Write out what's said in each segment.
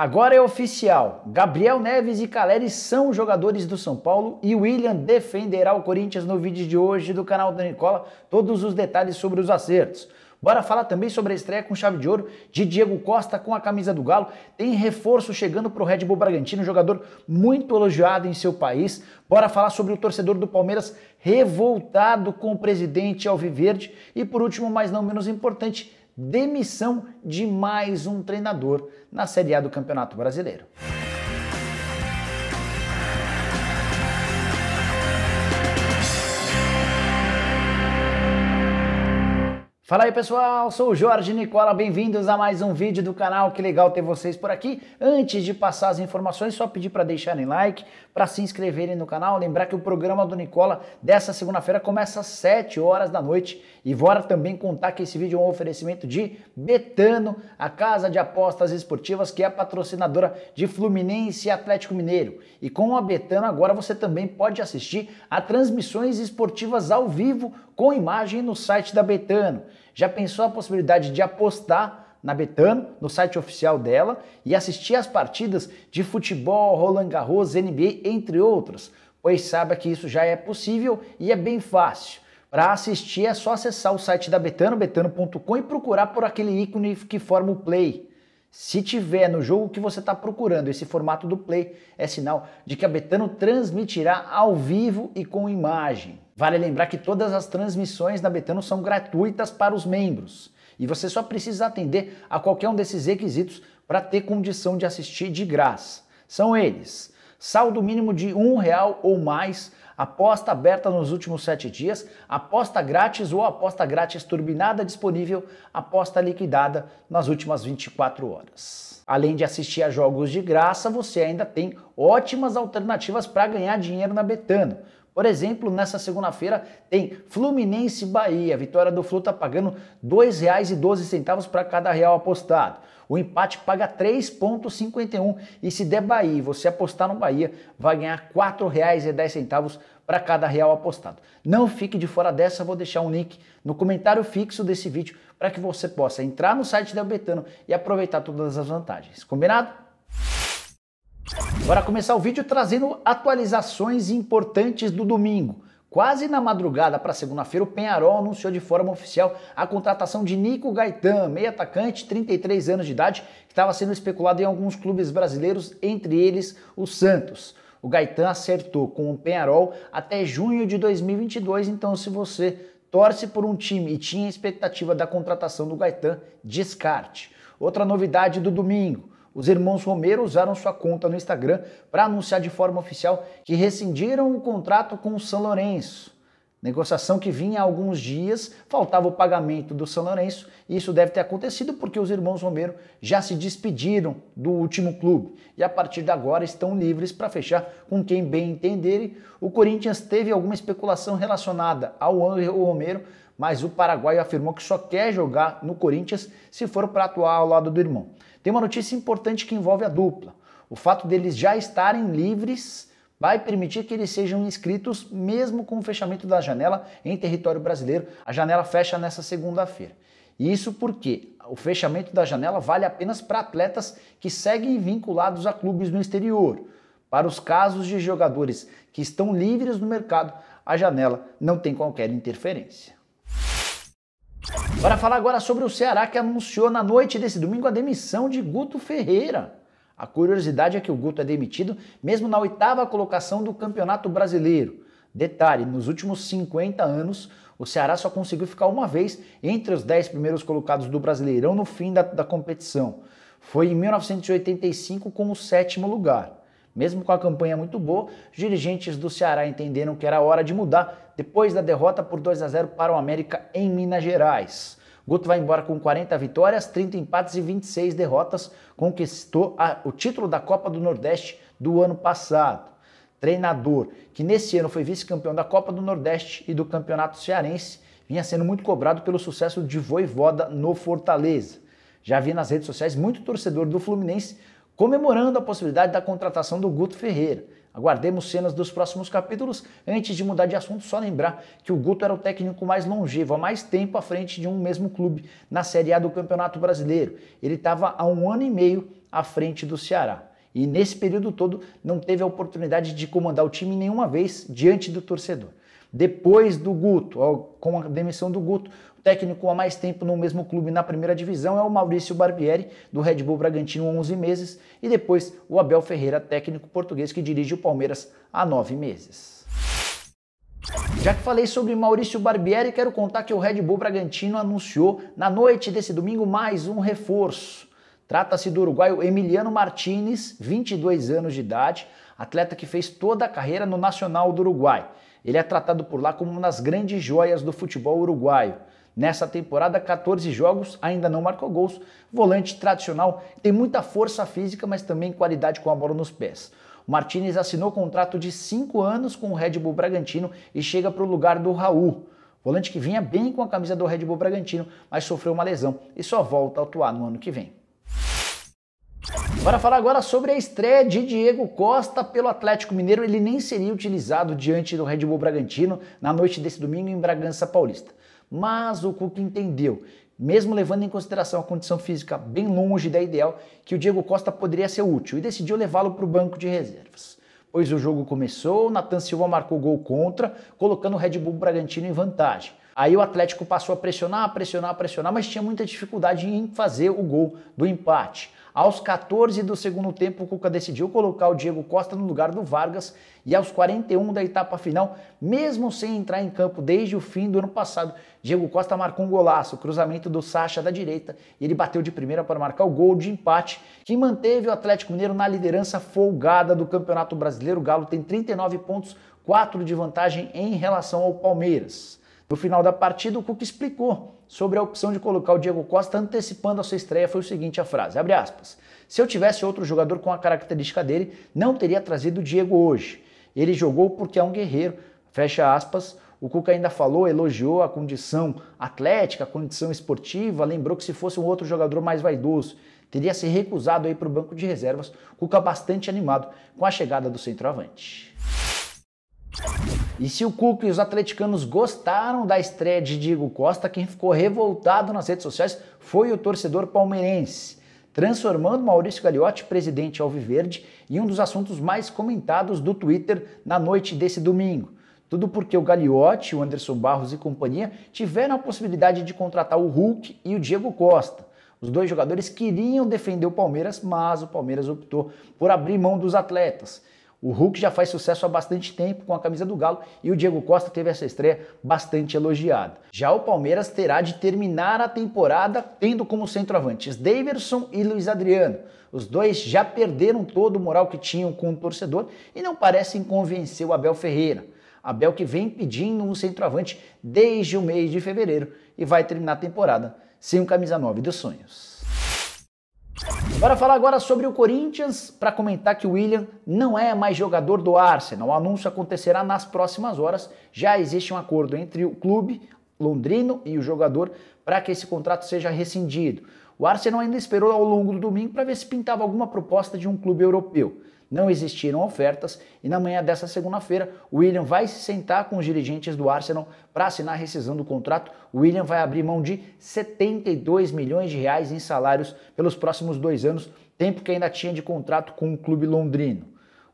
Agora é oficial. Gabriel Neves e Caleri são jogadores do São Paulo e William defenderá o Corinthians no vídeo de hoje do canal da Nicola. Todos os detalhes sobre os acertos. Bora falar também sobre a estreia com chave de ouro de Diego Costa com a camisa do Galo. Tem reforço chegando para o Red Bull Bragantino, jogador muito elogiado em seu país. Bora falar sobre o torcedor do Palmeiras revoltado com o presidente Alviverde. E por último, mas não menos importante, demissão de mais um treinador na Série A do Campeonato Brasileiro. Fala aí pessoal, sou o Jorge Nicola, bem-vindos a mais um vídeo do canal, que legal ter vocês por aqui. Antes de passar as informações, só pedir para deixarem like, para se inscreverem no canal, lembrar que o programa do Nicola dessa segunda-feira começa às 7 horas da noite e bora também contar que esse vídeo é um oferecimento de Betano, a casa de apostas esportivas que é patrocinadora de Fluminense e Atlético Mineiro. E com a Betano agora você também pode assistir a transmissões esportivas ao vivo com imagem no site da Betano. Já pensou a possibilidade de apostar na Betano, no site oficial dela, e assistir às partidas de futebol, Roland Garros, NBA, entre outros, pois saiba que isso já é possível e é bem fácil. Para assistir é só acessar o site da Betano, betano.com e procurar por aquele ícone que forma o play. Se tiver no jogo que você está procurando esse formato do play, é sinal de que a Betano transmitirá ao vivo e com imagem. Vale lembrar que todas as transmissões da Betano são gratuitas para os membros e você só precisa atender a qualquer um desses requisitos para ter condição de assistir de graça. São eles: saldo mínimo de um real ou mais aposta aberta nos últimos sete dias, aposta grátis ou aposta grátis turbinada disponível, aposta liquidada nas últimas 24 horas. Além de assistir a jogos de graça, você ainda tem ótimas alternativas para ganhar dinheiro na Betano por exemplo, nessa segunda-feira tem Fluminense Bahia. A vitória do Flu está pagando R$ 2,12 para cada real apostado. O empate paga 3,51 e se der Bahia, você apostar no Bahia, vai ganhar R$ 4,10 para cada real apostado. Não fique de fora dessa, vou deixar um link no comentário fixo desse vídeo para que você possa entrar no site da Betano e aproveitar todas as vantagens. Combinado? Bora começar o vídeo trazendo atualizações importantes do domingo. Quase na madrugada para segunda-feira, o Penharol anunciou de forma oficial a contratação de Nico Gaetan, meio atacante, 33 anos de idade, que estava sendo especulado em alguns clubes brasileiros, entre eles o Santos. O Gaetan acertou com o Penharol até junho de 2022, então se você torce por um time e tinha expectativa da contratação do Gaetan, descarte. Outra novidade do domingo, os irmãos Romero usaram sua conta no Instagram para anunciar de forma oficial que rescindiram o contrato com o São Lourenço. Negociação que vinha há alguns dias, faltava o pagamento do São Lourenço, e isso deve ter acontecido porque os irmãos Romero já se despediram do último clube e a partir de agora estão livres para fechar com quem bem entenderem. O Corinthians teve alguma especulação relacionada ao Angel Romero, mas o paraguaio afirmou que só quer jogar no Corinthians se for para atuar ao lado do irmão. Tem uma notícia importante que envolve a dupla. O fato deles já estarem livres vai permitir que eles sejam inscritos mesmo com o fechamento da janela em território brasileiro. A janela fecha nessa segunda-feira. Isso porque o fechamento da janela vale apenas para atletas que seguem vinculados a clubes no exterior. Para os casos de jogadores que estão livres no mercado, a janela não tem qualquer interferência. Bora falar agora sobre o Ceará que anunciou na noite desse domingo a demissão de Guto Ferreira. A curiosidade é que o Guto é demitido mesmo na oitava colocação do Campeonato Brasileiro. Detalhe: nos últimos 50 anos, o Ceará só conseguiu ficar uma vez entre os 10 primeiros colocados do Brasileirão no fim da, da competição. Foi em 1985 com o sétimo lugar. Mesmo com a campanha muito boa, os dirigentes do Ceará entenderam que era hora de mudar depois da derrota por 2 a 0 para o América em Minas Gerais. Guto vai embora com 40 vitórias, 30 empates e 26 derrotas, conquistou a, o título da Copa do Nordeste do ano passado. Treinador que nesse ano foi vice-campeão da Copa do Nordeste e do Campeonato Cearense, vinha sendo muito cobrado pelo sucesso de Voivoda no Fortaleza. Já vi nas redes sociais muito torcedor do Fluminense comemorando a possibilidade da contratação do Guto Ferreira. Aguardemos cenas dos próximos capítulos. Antes de mudar de assunto, só lembrar que o Guto era o técnico mais longevo, há mais tempo à frente de um mesmo clube na Série A do Campeonato Brasileiro. Ele estava há um ano e meio à frente do Ceará. E nesse período todo não teve a oportunidade de comandar o time nenhuma vez diante do torcedor. Depois do Guto, com a demissão do Guto, técnico há mais tempo no mesmo clube na primeira divisão é o Maurício Barbieri, do Red Bull Bragantino, 11 meses, e depois o Abel Ferreira, técnico português que dirige o Palmeiras há 9 meses. Já que falei sobre Maurício Barbieri, quero contar que o Red Bull Bragantino anunciou na noite desse domingo mais um reforço. Trata-se do uruguaio Emiliano Martinez, 22 anos de idade, atleta que fez toda a carreira no Nacional do Uruguai. Ele é tratado por lá como uma das grandes joias do futebol uruguaio. Nessa temporada, 14 jogos, ainda não marcou gols. Volante tradicional, tem muita força física, mas também qualidade com a bola nos pés. O Martinez assinou contrato de 5 anos com o Red Bull Bragantino e chega para o lugar do Raul. Volante que vinha bem com a camisa do Red Bull Bragantino, mas sofreu uma lesão e só volta a atuar no ano que vem. Bora falar agora sobre a estreia de Diego Costa pelo Atlético Mineiro. Ele nem seria utilizado diante do Red Bull Bragantino na noite desse domingo em Bragança Paulista. Mas o Cuca entendeu, mesmo levando em consideração a condição física bem longe da ideal, que o Diego Costa poderia ser útil e decidiu levá-lo para o banco de reservas. Pois o jogo começou, Nathan Silva marcou gol contra, colocando o Red Bull Bragantino em vantagem. Aí o Atlético passou a pressionar, a pressionar, a pressionar, mas tinha muita dificuldade em fazer o gol do empate. Aos 14 do segundo tempo, o Cuca decidiu colocar o Diego Costa no lugar do Vargas e aos 41 da etapa final, mesmo sem entrar em campo desde o fim do ano passado, Diego Costa marcou um golaço, cruzamento do Sacha da direita, e ele bateu de primeira para marcar o gol de empate, que manteve o Atlético Mineiro na liderança folgada do Campeonato Brasileiro. O Galo tem 39 pontos, 4 de vantagem em relação ao Palmeiras. No final da partida, o Cuca explicou sobre a opção de colocar o Diego Costa antecipando a sua estreia foi o seguinte a frase, abre aspas, se eu tivesse outro jogador com a característica dele, não teria trazido o Diego hoje. Ele jogou porque é um guerreiro, fecha aspas, o Cuca ainda falou, elogiou a condição atlética, a condição esportiva, lembrou que se fosse um outro jogador mais vaidoso, teria se recusado aí para o banco de reservas. Cuca bastante animado com a chegada do centroavante. E se o Cuca e os atleticanos gostaram da estreia de Diego Costa, quem ficou revoltado nas redes sociais foi o torcedor palmeirense transformando Maurício Gagliotti presidente alviverde em um dos assuntos mais comentados do Twitter na noite desse domingo. Tudo porque o Gagliotti, o Anderson Barros e companhia tiveram a possibilidade de contratar o Hulk e o Diego Costa. Os dois jogadores queriam defender o Palmeiras, mas o Palmeiras optou por abrir mão dos atletas. O Hulk já faz sucesso há bastante tempo com a camisa do Galo e o Diego Costa teve essa estreia bastante elogiada. Já o Palmeiras terá de terminar a temporada tendo como centroavantes Daverson e Luiz Adriano. Os dois já perderam todo o moral que tinham com o torcedor e não parecem convencer o Abel Ferreira. Abel que vem pedindo um centroavante desde o mês de fevereiro e vai terminar a temporada sem o camisa 9 dos sonhos. Bora falar agora sobre o Corinthians para comentar que o William não é mais jogador do Arsenal. O anúncio acontecerá nas próximas horas. Já existe um acordo entre o clube londrino e o jogador para que esse contrato seja rescindido. O Arsenal ainda esperou ao longo do domingo para ver se pintava alguma proposta de um clube europeu. Não existiram ofertas e na manhã dessa segunda-feira, o William vai se sentar com os dirigentes do Arsenal para assinar a rescisão do contrato. O William vai abrir mão de 72 milhões de reais em salários pelos próximos dois anos, tempo que ainda tinha de contrato com o clube londrino.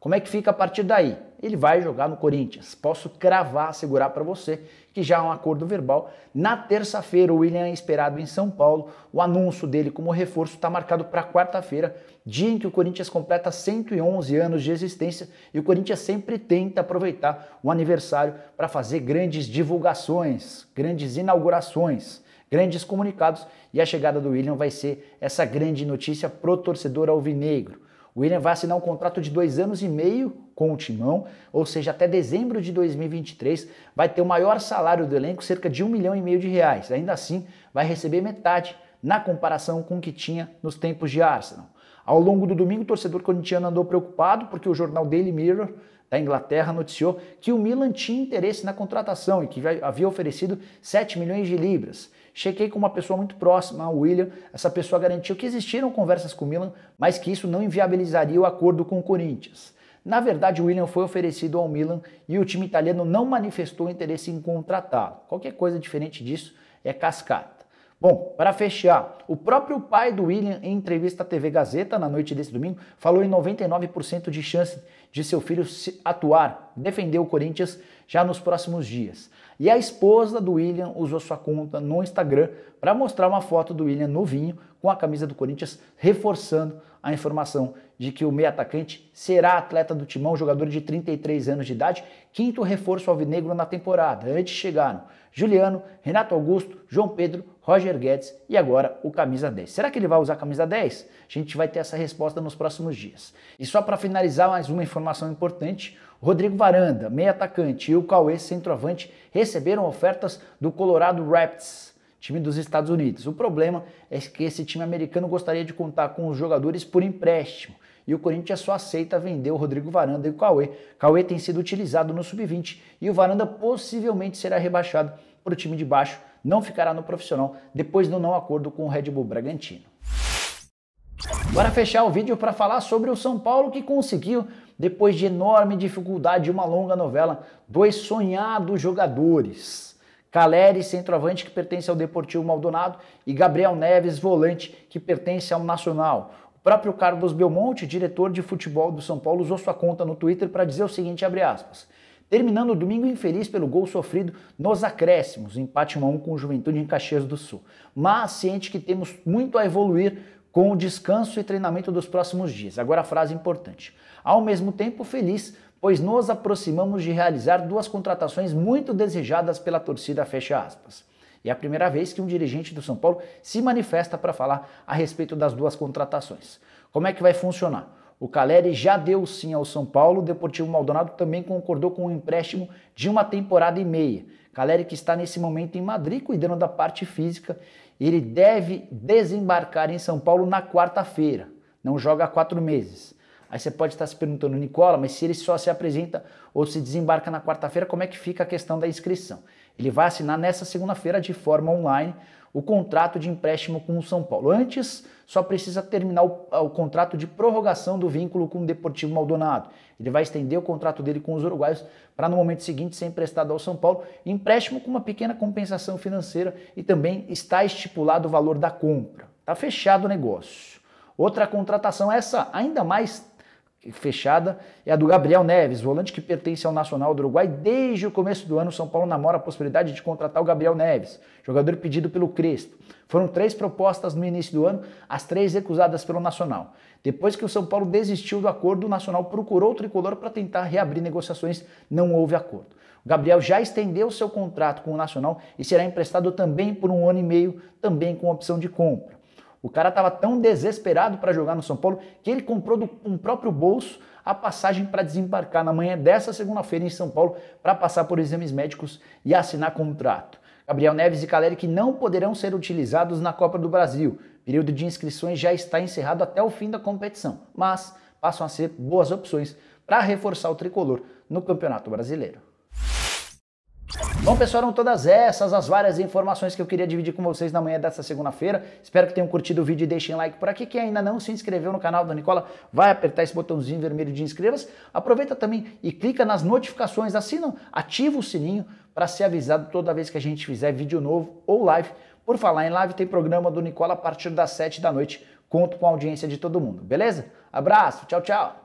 Como é que fica a partir daí? Ele vai jogar no Corinthians. Posso cravar, assegurar para você que já há um acordo verbal. Na terça-feira, o William é esperado em São Paulo. O anúncio dele como reforço está marcado para quarta-feira, dia em que o Corinthians completa 111 anos de existência e o Corinthians sempre tenta aproveitar o aniversário para fazer grandes divulgações, grandes inaugurações grandes comunicados e a chegada do William vai ser essa grande notícia pro torcedor alvinegro. O William vai assinar um contrato de dois anos e meio com o Timão, ou seja, até dezembro de 2023, vai ter o maior salário do elenco, cerca de um milhão e meio de reais. Ainda assim, vai receber metade na comparação com o que tinha nos tempos de Arsenal. Ao longo do domingo, o torcedor corintiano andou preocupado porque o jornal Daily Mirror a Inglaterra noticiou que o Milan tinha interesse na contratação e que havia oferecido 7 milhões de libras. Chequei com uma pessoa muito próxima, o William. Essa pessoa garantiu que existiram conversas com o Milan, mas que isso não inviabilizaria o acordo com o Corinthians. Na verdade, o William foi oferecido ao Milan e o time italiano não manifestou interesse em contratá-lo. Qualquer coisa diferente disso é cascata. Bom, para fechar, o próprio pai do William, em entrevista à TV Gazeta na noite desse domingo, falou em 99% de chance de seu filho se atuar, defender o Corinthians já nos próximos dias. E a esposa do William usou sua conta no Instagram para mostrar uma foto do William novinho com a camisa do Corinthians, reforçando a informação de que o meia atacante será atleta do Timão, jogador de 33 anos de idade, quinto reforço alvinegro na temporada. Antes chegaram Juliano, Renato Augusto, João Pedro, Roger Guedes e agora o camisa 10. Será que ele vai usar a camisa 10? A gente vai ter essa resposta nos próximos dias. E só para finalizar, mais uma informação importante: Rodrigo Varanda, meia atacante, e o Cauê, centroavante, receberam ofertas do Colorado Rapids time dos Estados Unidos. O problema é que esse time americano gostaria de contar com os jogadores por empréstimo. E o Corinthians só aceita vender o Rodrigo Varanda e o Cauê. Cauê tem sido utilizado no sub-20 e o Varanda possivelmente será rebaixado para o time de baixo, não ficará no profissional depois do não acordo com o Red Bull Bragantino. Bora fechar o vídeo para falar sobre o São Paulo que conseguiu, depois de enorme dificuldade e uma longa novela, dois sonhados jogadores. Caleri, centroavante, que pertence ao Deportivo Maldonado, e Gabriel Neves, volante, que pertence ao Nacional. O próprio Carlos Belmonte, diretor de futebol do São Paulo, usou sua conta no Twitter para dizer o seguinte, abre aspas, terminando o domingo infeliz pelo gol sofrido nos acréscimos, empate 1 a 1 com o Juventude em Caxias do Sul, mas ciente que temos muito a evoluir com o descanso e treinamento dos próximos dias. Agora a frase importante. Ao mesmo tempo feliz pois nos aproximamos de realizar duas contratações muito desejadas pela torcida, fecha aspas. E é a primeira vez que um dirigente do São Paulo se manifesta para falar a respeito das duas contratações. Como é que vai funcionar? O Caleri já deu sim ao São Paulo, o Deportivo Maldonado também concordou com um empréstimo de uma temporada e meia. Caleri que está nesse momento em Madrid cuidando da parte física, ele deve desembarcar em São Paulo na quarta-feira. Não joga há quatro meses. Aí você pode estar se perguntando, Nicola, mas se ele só se apresenta ou se desembarca na quarta-feira, como é que fica a questão da inscrição? Ele vai assinar nessa segunda-feira de forma online o contrato de empréstimo com o São Paulo. Antes, só precisa terminar o, ah, o, contrato de prorrogação do vínculo com o Deportivo Maldonado. Ele vai estender o contrato dele com os uruguaios para no momento seguinte ser emprestado ao São Paulo, empréstimo com uma pequena compensação financeira e também está estipulado o valor da compra. Está fechado o negócio. Outra contratação, essa ainda mais fechada é a do Gabriel Neves, volante que pertence ao Nacional do Uruguai. Desde o começo do ano, São Paulo namora a possibilidade de contratar o Gabriel Neves, jogador pedido pelo Crespo. Foram três propostas no início do ano, as três recusadas pelo Nacional. Depois que o São Paulo desistiu do acordo, o Nacional procurou o tricolor para tentar reabrir negociações, não houve acordo. O Gabriel já estendeu seu contrato com o Nacional e será emprestado também por um ano e meio, também com opção de compra. O cara estava tão desesperado para jogar no São Paulo que ele comprou do um próprio bolso a passagem para desembarcar na manhã dessa segunda-feira em São Paulo para passar por exames médicos e assinar contrato. Gabriel Neves e Caleri que não poderão ser utilizados na Copa do Brasil. O período de inscrições já está encerrado até o fim da competição, mas passam a ser boas opções para reforçar o tricolor no Campeonato Brasileiro. Bom, pessoal, eram todas essas as várias informações que eu queria dividir com vocês na manhã desta segunda-feira. Espero que tenham curtido o vídeo e deixem like por aqui. Quem ainda não se inscreveu no canal da Nicola, vai apertar esse botãozinho vermelho de inscreva-se. Aproveita também e clica nas notificações, assina, ativa o sininho para ser avisado toda vez que a gente fizer vídeo novo ou live. Por falar em live, tem programa do Nicola a partir das 7 da noite. Conto com a audiência de todo mundo, beleza? Abraço, tchau, tchau!